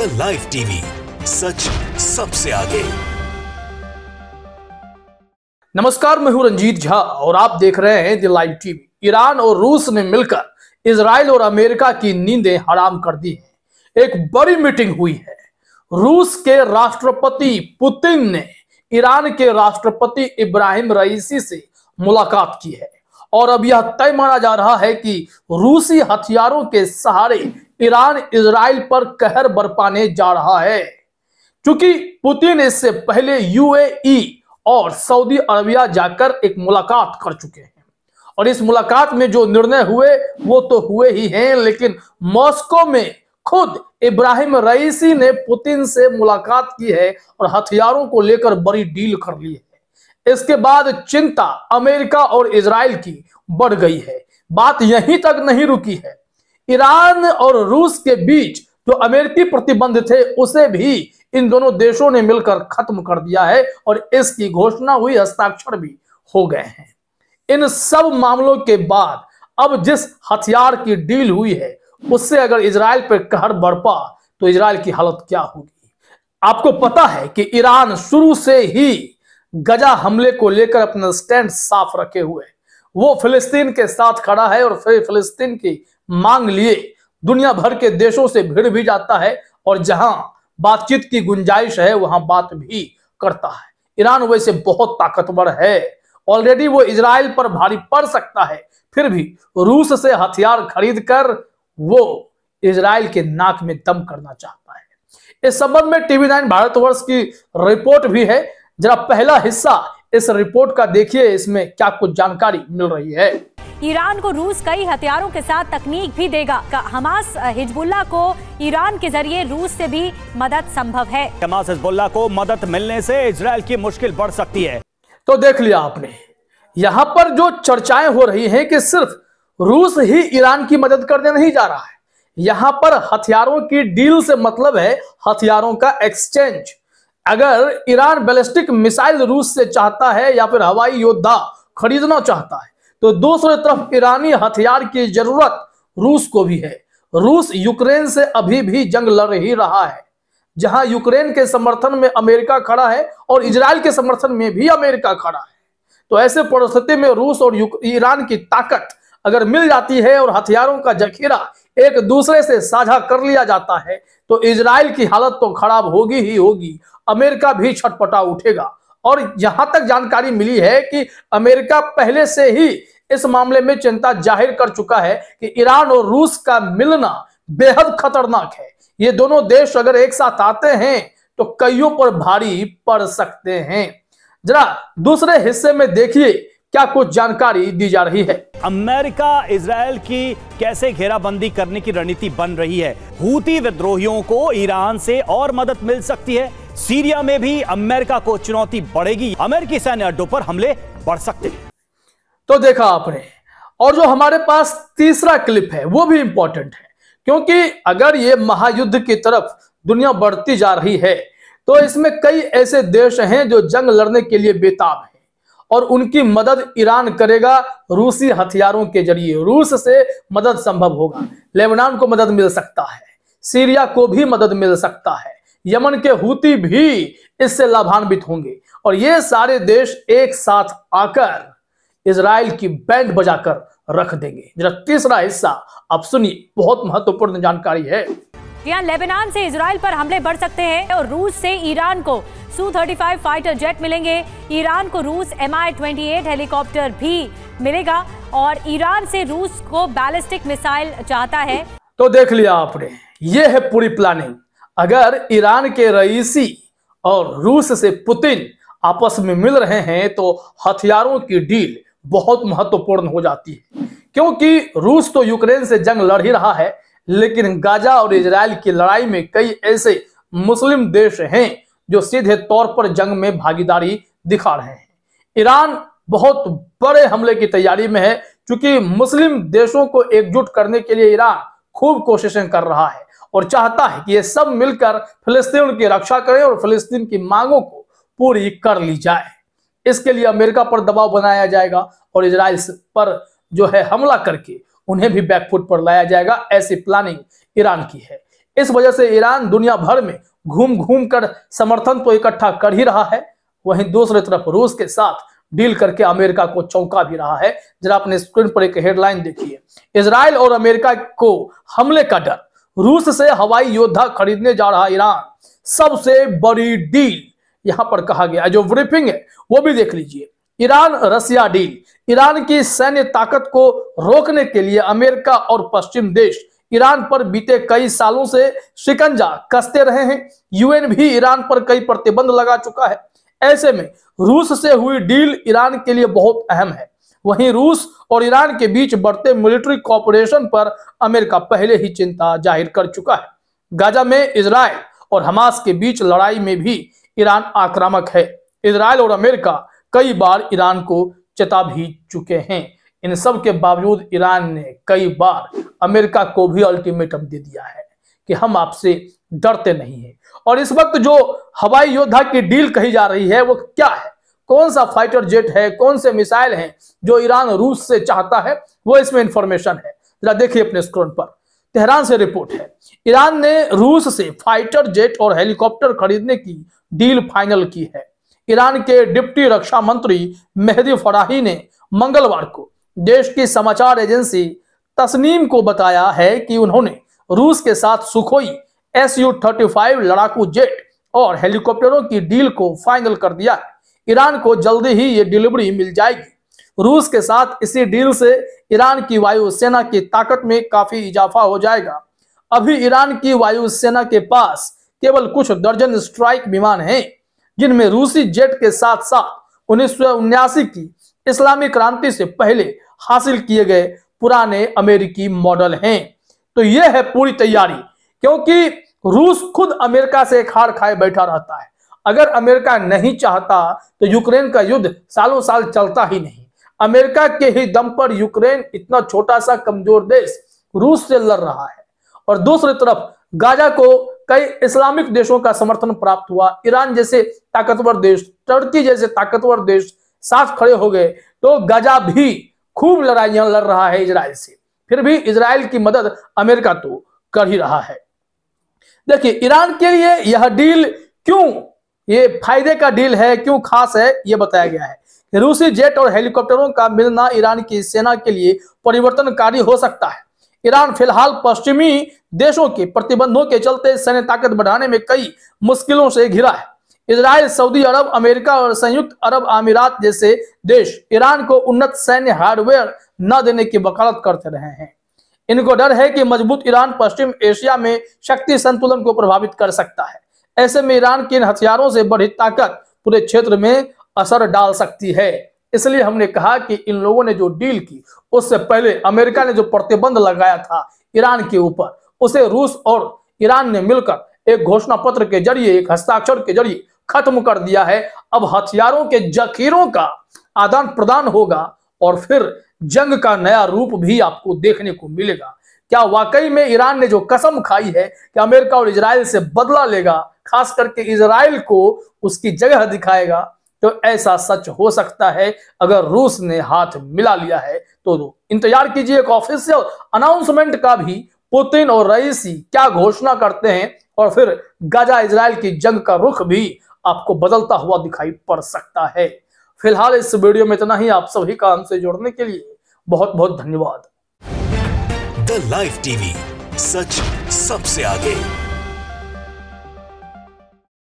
mister live TV सच सबसे आगे नमस्कार मैं हूं रंजीत झा और आप देख रहे हैं द लाइव टीवी ईरान और रूस ने मिलकर इसराइल और अमेरिका की नींदें हराम कर दी है एक बड़ी मीटिंग हुई है रूस के राष्ट्रपति पुतिन ने ईरान के राष्ट्रपति इब्राहिम रईसी से मुलाकात की है और अब यह तय माना जा रहा है कि रूसी हथियारों के सहारे ईरान इसराइल पर कहर बरपाने जा रहा है क्योंकि पुतिन इससे पहले यूएई और सऊदी अरबिया जाकर एक मुलाकात कर चुके हैं और इस मुलाकात में जो निर्णय हुए वो तो हुए ही हैं लेकिन मॉस्को में खुद इब्राहिम रईसी ने पुतिन से मुलाकात की है और हथियारों को लेकर बड़ी डील कर ली है इसके बाद चिंता अमेरिका और इसराइल की बढ़ गई है बात यहीं तक नहीं रुकी है ईरान और रूस के बीच जो अमेरिकी प्रतिबंध थे उसे भी इन दोनों देशों ने मिलकर खत्म कर दिया है और इसकी घोषणा हुई हस्ताक्षर भी हो गए हैं इन सब मामलों के बाद अब जिस हथियार की डील हुई है उससे अगर इसराइल पर कहर बरपा तो इसराइल की हालत क्या होगी आपको पता है कि ईरान शुरू से ही गजा हमले को लेकर अपना स्टैंड साफ रखे हुए वो फिलिस्तीन के साथ खड़ा है और फिर फिलिस्तीन की मांग लिए दुनिया भर के देशों से भिड़ भी जाता है और जहां बातचीत की गुंजाइश है वहां बात भी करता है ईरान वैसे बहुत ताकतवर है ऑलरेडी वो इसराइल पर भारी पड़ सकता है फिर भी रूस से हथियार खरीद कर वो इसराइल के नाक में दम करना चाहता है इस संबंध में टीवी नाइन भारतवर्ष की रिपोर्ट भी है जरा पहला हिस्सा इस रिपोर्ट का देखिए इसमें क्या कुछ जानकारी मिल रही है ईरान को रूस कई हथियारों के साथ तकनीक भी देगा हमास हिजबुल्ला को ईरान के जरिए रूस से भी मदद संभव है हमास हिजबुल्ला को मदद मिलने से इसराइल की मुश्किल बढ़ सकती है तो देख लिया आपने यहाँ पर जो चर्चाएं हो रही है कि सिर्फ रूस ही ईरान की मदद करने नहीं जा रहा है यहां पर हथियारों की डील से मतलब है हथियारों का एक्सचेंज अगर ईरान बैलिस्टिक मिसाइल रूस से चाहता है या फिर हवाई योद्धा खरीदना चाहता है तो दूसरी तरफ ईरानी हथियार की जरूरत रूस को भी है रूस यूक्रेन से अभी भी जंग लड़ ही रहा है जहां यूक्रेन के समर्थन में अमेरिका खड़ा है और इसराइल के समर्थन में भी अमेरिका खड़ा है तो ऐसे परिस्थिति में रूस और ईरान की ताकत अगर मिल जाती है और हथियारों का जखीरा एक दूसरे से साझा कर लिया जाता है तो इसराइल की हालत तो खराब होगी ही होगी अमेरिका भी छटपटा उठेगा और यहां तक जानकारी मिली है कि अमेरिका पहले से ही इस मामले में चिंता जाहिर कर चुका है कि ईरान और रूस का मिलना बेहद खतरनाक है ये दोनों देश अगर एक साथ आते हैं तो कईयों पर भारी पड़ सकते हैं जरा दूसरे हिस्से में देखिए क्या कुछ जानकारी दी जा रही है अमेरिका इसराइल की कैसे घेराबंदी करने की रणनीति बन रही है हूती विद्रोहियों को ईरान से और मदद मिल सकती है सीरिया में भी अमेरिका को चुनौती बढ़ेगी अमेरिकी सैन्य अड्डों पर हमले बढ़ सकते हैं तो देखा आपने और जो हमारे पास तीसरा क्लिप है वो भी इंपॉर्टेंट है क्योंकि अगर ये महायुद्ध की तरफ दुनिया बढ़ती जा रही है तो इसमें कई ऐसे देश हैं जो जंग लड़ने के लिए बेताब हैं और उनकी मदद ईरान करेगा रूसी हथियारों के जरिए रूस से मदद संभव होगा लेबनान को मदद मिल सकता है सीरिया को भी मदद मिल सकता है यमन के हूती भी इससे लाभान्वित होंगे और ये सारे देश एक साथ आकर इसराइल की बैंड बजाकर रख देंगे जरा तीसरा हिस्सा आप सुनिए बहुत महत्वपूर्ण जानकारी है यहाँ लेबनान से इसराइल पर हमले बढ़ सकते हैं और रूस से ईरान को सू 35 फाइटर जेट मिलेंगे ईरान को रूस एम आई ट्वेंटी हेलीकॉप्टर भी मिलेगा और ईरान से रूस को बैलिस्टिक मिसाइल चाहता है तो देख लिया आपने ये है पूरी प्लानिंग अगर ईरान के रईसी और रूस से पुतिन आपस में मिल रहे हैं तो हथियारों की डील बहुत महत्वपूर्ण हो जाती है क्योंकि रूस तो यूक्रेन से जंग लड़ ही रहा है लेकिन गाजा और इसराइल की लड़ाई में कई ऐसे मुस्लिम देश हैं जो सीधे तौर पर जंग में भागीदारी दिखा रहे हैं ईरान बहुत बड़े हमले की तैयारी में है क्योंकि मुस्लिम देशों को एकजुट करने के लिए ईरान खूब कोशिशें कर रहा है और चाहता है कि ये सब मिलकर फिलिस्तीन की रक्षा करें और फिलिस्तीन की मांगों को पूरी कर ली जाए इसके लिए अमेरिका पर दबाव बनाया जाएगा और इसराइल पर जो है हमला करके उन्हें भी बैकफुट पर लाया जाएगा ऐसी प्लानिंग ईरान की है इस वजह से ईरान दुनिया भर में घूम घूम कर समर्थन तो इकट्ठा कर ही रहा है वहीं दूसरी तरफ रूस के साथ डील करके अमेरिका को चौंका भी रहा है जरा अपने स्क्रीन पर एक हेडलाइन देखिए इसराइल और अमेरिका को हमले का डर रूस से हवाई योद्धा खरीदने जा रहा ईरान सबसे बड़ी डील यहां पर कहा गया जो ब्रीफिंग है वो भी देख लीजिए ईरान रसिया डील ईरान की सैन्य ताकत को रोकने के लिए अमेरिका और पश्चिम देश ईरान पर बीते कई सालों से शिकंजा कसते रहे हैं यूएन भी ईरान पर कई प्रतिबंध लगा चुका है ऐसे में रूस से हुई डील ईरान के लिए बहुत अहम है वहीं रूस और ईरान के बीच बढ़ते मिलिट्री कॉपरेशन पर अमेरिका पहले ही चिंता जाहिर कर चुका है गाजा में इसराइल और हमास के बीच लड़ाई में भी ईरान आक्रामक है इसराइल और अमेरिका कई बार ईरान को चेता भी चुके हैं इन सब के बावजूद ईरान ने कई बार अमेरिका को भी अल्टीमेटम दे दिया है कि हम आपसे डरते नहीं हैं और इस वक्त जो हवाई योद्धा की डील कही जा रही है वो क्या है कौन सा फाइटर जेट है कौन से मिसाइल हैं जो ईरान रूस से चाहता है वो इसमें इंफॉर्मेशन है जरा देखिए अपने स्क्रीन पर तेहरान से रिपोर्ट है ईरान ने रूस से फाइटर जेट और हेलीकॉप्टर खरीदने की डील फाइनल की है ईरान के डिप्टी रक्षा मंत्री मेहदी फराही ने मंगलवार को देश की समाचार एजेंसी तस्नीम को बताया है कि उन्होंने रूस के साथ Sukhoi S U thirty five लड़ाकू जेट और हेलीकॉप्टरों की डील को फाइनल कर दिया है ईरान को जल्दी ही ये डिलीवरी मिल जाएगी रूस के साथ इसी डील से ईरान की वायुसेना की ताकत में काफी इजाफा हो जाएगा अभी ईरान की वायुसेना के पास केवल कुछ दर्जन स्ट्राइक विमान हैं जिनमें रूसी जेट के साथ साथ उन्नीस की इस्लामी क्रांति से पहले हासिल किए गए पुराने अमेरिकी मॉडल हैं तो यह है पूरी तैयारी क्योंकि रूस खुद अमेरिका से खार खाए बैठा रहता है अगर अमेरिका नहीं चाहता तो यूक्रेन का युद्ध सालों साल चलता ही नहीं अमेरिका के ही दम पर यूक्रेन इतना छोटा सा कमजोर देश रूस से लड़ रहा है और दूसरी तरफ गाजा को कई इस्लामिक देशों का समर्थन प्राप्त हुआ ईरान जैसे ताकतवर देश टर्की जैसे ताकतवर देश साथ खड़े हो गए तो गाजा भी खूब लड़ाइया लड़ रहा है इसराइल से फिर भी इसराइल की मदद अमेरिका तो कर ही रहा है देखिए ईरान के लिए यह डील क्यों ये फायदे का डील है क्यों खास है ये बताया गया है रूसी जेट और हेलीकॉप्टरों का मिलना ईरान की सेना के लिए परिवर्तनकारी हो सकता है ईरान फिलहाल पश्चिमी देशों के प्रतिबंधों के चलते सैन्य ताकत बढ़ाने में कई मुश्किलों से घिरा है इसराइल सऊदी अरब अमेरिका और संयुक्त अरब अमीरात जैसे देश ईरान को उन्नत सैन्य हार्डवेयर न देने की वकालत करते रहे हैं इनको डर है कि मजबूत ईरान पश्चिम एशिया में शक्ति संतुलन को प्रभावित कर सकता है ऐसे में ईरान की इन हथियारों से बढ़ी ताकत पूरे क्षेत्र में असर डाल सकती है इसलिए हमने कहा कि इन लोगों ने जो डील की उससे पहले अमेरिका ने जो प्रतिबंध लगाया था ईरान के ऊपर उसे रूस और ईरान ने मिलकर एक घोषणा पत्र के जरिए एक हस्ताक्षर के जरिए खत्म कर दिया है अब हथियारों के जखीरों का आदान प्रदान होगा और फिर जंग का नया रूप भी आपको देखने को मिलेगा क्या वाकई में ईरान ने जो कसम खाई है कि अमेरिका और इसराइल से बदला लेगा खास करके इसराइल को उसकी जगह दिखाएगा तो ऐसा सच हो सकता है अगर रूस ने हाथ मिला लिया है तो इंतजार कीजिए एक ऑफिशियल अनाउंसमेंट का भी पुतिन और रईसी क्या घोषणा करते हैं और फिर गाजा इसराइल की जंग का रुख भी आपको बदलता हुआ दिखाई पड़ सकता है फिलहाल इस वीडियो में इतना ही आप सभी काम से जोड़ने के लिए बहुत बहुत धन्यवाद द लाइव टीवी सच सबसे आगे